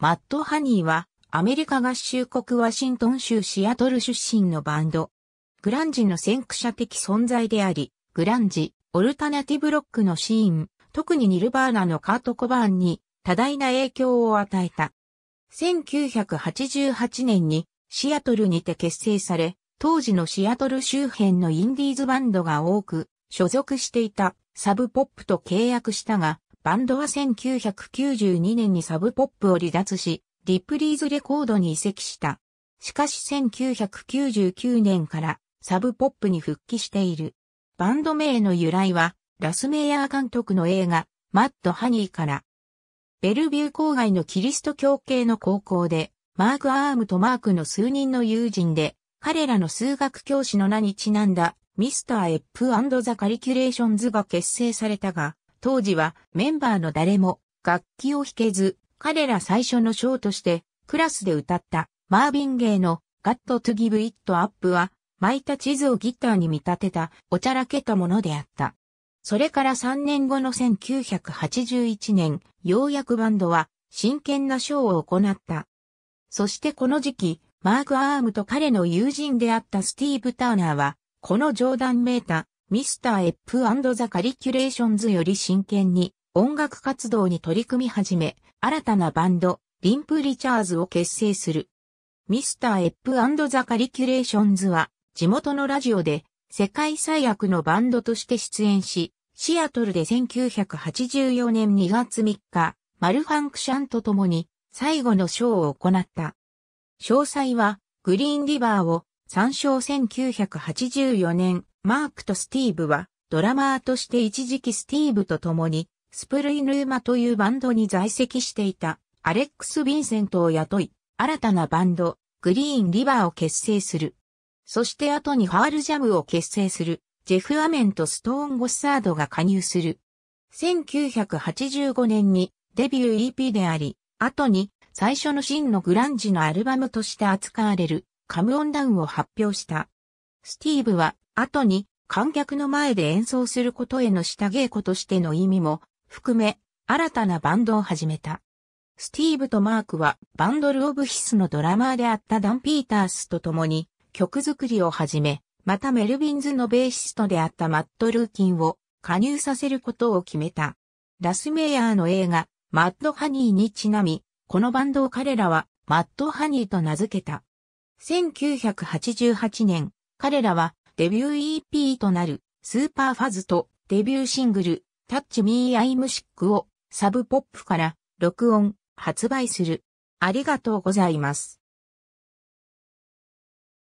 マット・ハニーは、アメリカ合衆国ワシントン州シアトル出身のバンド。グランジの先駆者的存在であり、グランジ、オルタナティブロックのシーン、特にニルバーナのカート・コバーンに多大な影響を与えた。1988年にシアトルにて結成され、当時のシアトル周辺のインディーズバンドが多く所属していたサブポップと契約したが、バンドは1992年にサブポップを離脱し、リプリーズレコードに移籍した。しかし1999年からサブポップに復帰している。バンド名の由来は、ラスメイヤー監督の映画、マッド・ハニーから。ベルビュー郊外のキリスト教系の高校で、マーク・アームとマークの数人の友人で、彼らの数学教師の名にちなんだ、ミスター・エップザ・カリキュレーションズが結成されたが、当時はメンバーの誰も楽器を弾けず、彼ら最初のショーとしてクラスで歌ったマービン・ゲイの Got to Give It Up は巻いた地図をギターに見立てたおちゃらけたものであった。それから3年後の1981年、ようやくバンドは真剣なショーを行った。そしてこの時期、マーク・アームと彼の友人であったスティーブ・ターナーは、この冗談ーター、ミスター・エップザ・カリキュレーションズより真剣に音楽活動に取り組み始め、新たなバンド、リンプ・リチャーズを結成する。ミスター・エップザ・カリキュレーションズは、地元のラジオで、世界最悪のバンドとして出演し、シアトルで1984年2月3日、マルファンクシャンと共に、最後のショーを行った。詳細は、グリーンリバーを参照1984年マークとスティーブは、ドラマーとして一時期スティーブと共に、スプルイヌーマというバンドに在籍していた、アレックス・ヴィンセントを雇い、新たなバンド、グリーン・リバーを結成する。そして後にファールジャムを結成する、ジェフ・アメンとストーン・ゴッサードが加入する。1985年にデビュー EP であり、後に最初の真のグランジのアルバムとして扱われるカムオンダウンを発表した。スティーブは後に観客の前で演奏することへの下稽古としての意味も含め、新たなバンドを始めた。スティーブとマークはバンドル・オブ・ヒスのドラマーであったダン・ピータースと共に曲作りを始め、またメルビンズのベーシストであったマット・ルーキンを加入させることを決めた。ラスメイヤーの映画、マッド・ハニーにちなみ、このバンドを彼らはマッド・ハニーと名付けた。1988年、彼らはデビュー EP となる、スーパーファズとデビューシングル、タッチミーアイムシックをサブポップから録音、発売する。ありがとうございます。